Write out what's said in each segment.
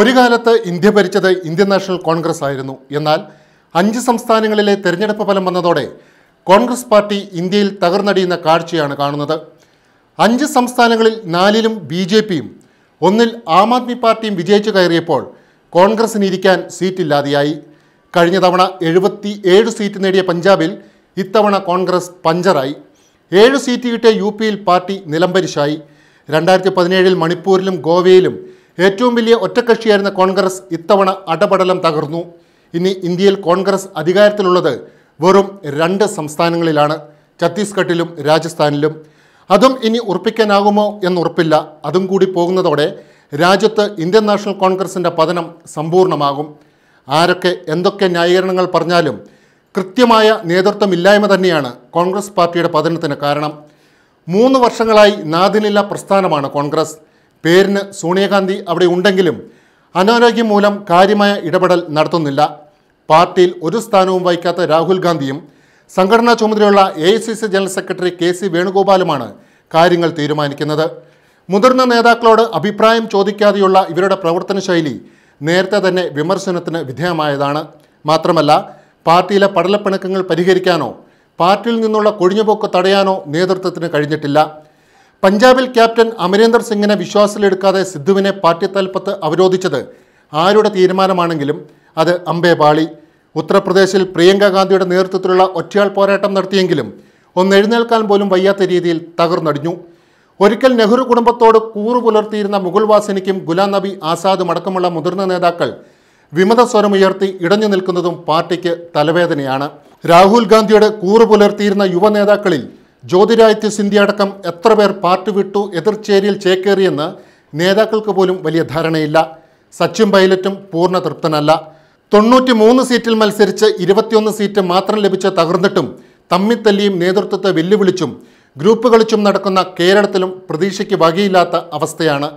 ഒരു കാലത്ത് ഇന്ത്യ ഭരിച്ചത് ഇന്ത്യൻ നാഷണൽ കോൺഗ്രസ് ആയിരുന്നു എന്നാൽ അഞ്ച് സംസ്ഥാനങ്ങളിലെ തെരഞ്ഞെടുപ്പ് ഫലം വന്നതോടെ കോൺഗ്രസ് പാർട്ടി ഇന്ത്യയിൽ തകർന്നടിയുന്ന കാഴ്ചയാണ് കാണുന്നത് അഞ്ച് സംസ്ഥാനങ്ങളിൽ നാലിലും ബി ജെ പിയും ഒന്നിൽ ആം ആദ്മി പാർട്ടിയും വിജയിച്ചു കയറിയപ്പോൾ കോൺഗ്രസിന് ഇരിക്കാൻ സീറ്റില്ലാതെയായി കഴിഞ്ഞ തവണ എഴുപത്തി ഏഴ് സീറ്റ് നേടിയ പഞ്ചാബിൽ ഇത്തവണ കോൺഗ്രസ് പഞ്ചറായി ഏഴ് സീറ്റ് കിട്ടിയ യു പിയിൽ പാർട്ടി നിലംപരിശായി രണ്ടായിരത്തി പതിനേഴിൽ മണിപ്പൂരിലും ഗോവയിലും ഏറ്റവും വലിയ ഒറ്റക്കക്ഷിയായിരുന്ന കോൺഗ്രസ് ഇത്തവണ അടപടലം തകർന്നു ഇനി ഇന്ത്യയിൽ കോൺഗ്രസ് അധികാരത്തിലുള്ളത് വെറും രണ്ട് സംസ്ഥാനങ്ങളിലാണ് ഛത്തീസ്ഗഡിലും രാജസ്ഥാനിലും അതും ഇനി ഉറപ്പിക്കാനാകുമോ എന്നുറപ്പില്ല അതും കൂടി പോകുന്നതോടെ രാജ്യത്ത് ഇന്ത്യൻ നാഷണൽ കോൺഗ്രസിൻ്റെ പതനം സമ്പൂർണ്ണമാകും ആരൊക്കെ എന്തൊക്കെ ന്യായീകരണങ്ങൾ പറഞ്ഞാലും കൃത്യമായ നേതൃത്വമില്ലായ്മ തന്നെയാണ് കോൺഗ്രസ് പാർട്ടിയുടെ പതനത്തിന് കാരണം മൂന്ന് വർഷങ്ങളായി നാദിനില്ല പ്രസ്ഥാനമാണ് കോൺഗ്രസ് പേരിന് സോണിയാഗാന്ധി അവിടെ ഉണ്ടെങ്കിലും അനാരോഗ്യം മൂലം കാര്യമായ ഇടപെടൽ നടത്തുന്നില്ല പാർട്ടിയിൽ ഒരു സ്ഥാനവും വഹിക്കാത്ത രാഹുൽ ഗാന്ധിയും സംഘടനാ ചുമതലയുള്ള a general secretary K C വേണുഗോപാലുമാണ് കാര്യങ്ങൾ തീരുമാനിക്കുന്നത് മുതിർന്ന നേതാക്കളോട് അഭിപ്രായം ചോദിക്കാതെയുള്ള ഇവരുടെ പ്രവർത്തന ശൈലി നേരത്തെ തന്നെ വിമർശനത്തിന് വിധേയമായതാണ് മാത്രമല്ല പാർട്ടിയിലെ പടലപ്പിണക്കങ്ങൾ പരിഹരിക്കാനോ പാർട്ടിയിൽ നിന്നുള്ള കൊഴിഞ്ഞുപോക്ക് തടയാനോ നേതൃത്വത്തിന് കഴിഞ്ഞിട്ടില്ല പഞ്ചാബിൽ ക്യാപ്റ്റൻ അമരീന്ദർ സിംഗിനെ വിശ്വാസത്തിലെടുക്കാതെ സിദ്ധുവിനെ പാർട്ടി തലപ്പത്ത് അവരോധിച്ചത് ആരുടെ തീരുമാനമാണെങ്കിലും അത് അമ്പേ പാളി ഉത്തർപ്രദേശിൽ പ്രിയങ്ക ഗാന്ധിയുടെ നേതൃത്വത്തിലുള്ള ഒറ്റയാൾ പോരാട്ടം നടത്തിയെങ്കിലും ഒന്ന് എഴുന്നേൽക്കാൻ പോലും വയ്യാത്ത രീതിയിൽ തകർന്നടിഞ്ഞു ഒരിക്കൽ നെഹ്റു കുടുംബത്തോട് കൂറു പുലർത്തിയിരുന്ന മുഗുൾ വാസിനിക്കും ഗുലാം നബി ആസാദും അടക്കമുള്ള മുതിർന്ന നേതാക്കൾ വിമത സ്വരമുയർത്തി ഇടഞ്ഞു നിൽക്കുന്നതും പാർട്ടിക്ക് തലവേദനയാണ് രാഹുൽ ഗാന്ധിയുടെ കൂറു പുലർത്തിയിരുന്ന യുവ നേതാക്കളിൽ ജ്യോതിരാദിത്യ സിന്ധ്യ അടക്കം എത്ര പേർ പാർട്ടി വിട്ടു എതിർചേരിയിൽ ചേക്കേറിയെന്ന് നേതാക്കൾക്ക് പോലും വലിയ ധാരണയില്ല സച്ചിൻ പൈലറ്റും പൂർണ്ണ തൃപ്തനല്ല തൊണ്ണൂറ്റി മൂന്ന് സീറ്റിൽ മത്സരിച്ച് ഇരുപത്തിയൊന്ന് സീറ്റ് മാത്രം ലഭിച്ച തകർന്നിട്ടും തമ്മിത്തല്ലിയും നേതൃത്വത്തെ വെല്ലുവിളിച്ചും ഗ്രൂപ്പ് കളിച്ചും നടക്കുന്ന കേരളത്തിലും പ്രതീക്ഷയ്ക്ക് വകയില്ലാത്ത അവസ്ഥയാണ്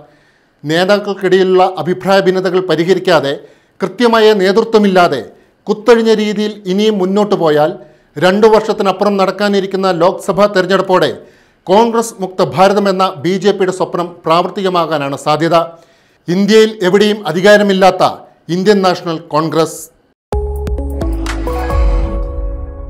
നേതാക്കൾക്കിടയിലുള്ള അഭിപ്രായ ഭിന്നതകൾ പരിഹരിക്കാതെ കൃത്യമായ നേതൃത്വമില്ലാതെ കുത്തഴിഞ്ഞ രീതിയിൽ ഇനിയും മുന്നോട്ട് പോയാൽ രണ്ടു വർഷത്തിനപ്പുറം നടക്കാനിരിക്കുന്ന ലോക്സഭാ തെരഞ്ഞെടുപ്പോടെ കോൺഗ്രസ് മുക്ത ഭാരതം എന്ന ബി ജെ പിയുടെ സ്വപ്നം പ്രാവർത്തികമാകാനാണ് സാധ്യത ഇന്ത്യയിൽ എവിടെയും അധികാരമില്ലാത്ത ഇന്ത്യൻ നാഷണൽ കോൺഗ്രസ്